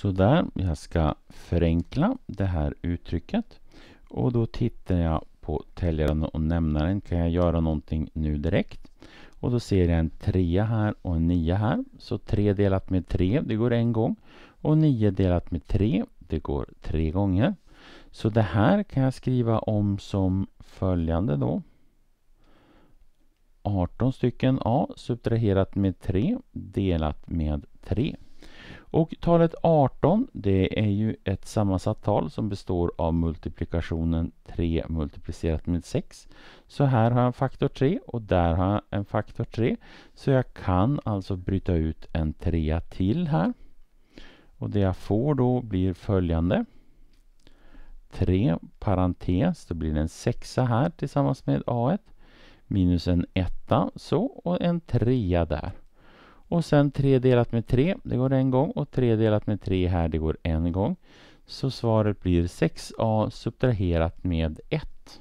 Sådär, jag ska förenkla det här uttrycket. Och då tittar jag på täljaren och nämnaren. Kan jag göra någonting nu direkt? Och då ser jag en 3 här och en 9 här. Så 3 delat med 3, det går en gång. Och 9 delat med 3, det går tre gånger. Så det här kan jag skriva om som följande då. 18 stycken A subtraherat med 3 delat med 3. Och talet 18 det är ju ett sammansatt tal som består av multiplikationen 3 multiplicerat med 6. Så här har jag en faktor 3 och där har jag en faktor 3. Så jag kan alltså bryta ut en 3 till här. Och det jag får då blir följande. 3 parentes, då blir det en sexa här tillsammans med A1. Minus en etta så och en trea där. Och sen 3 delat med 3, det går en gång. Och 3 delat med 3 här, det går en gång. Så svaret blir 6a subtraherat med 1.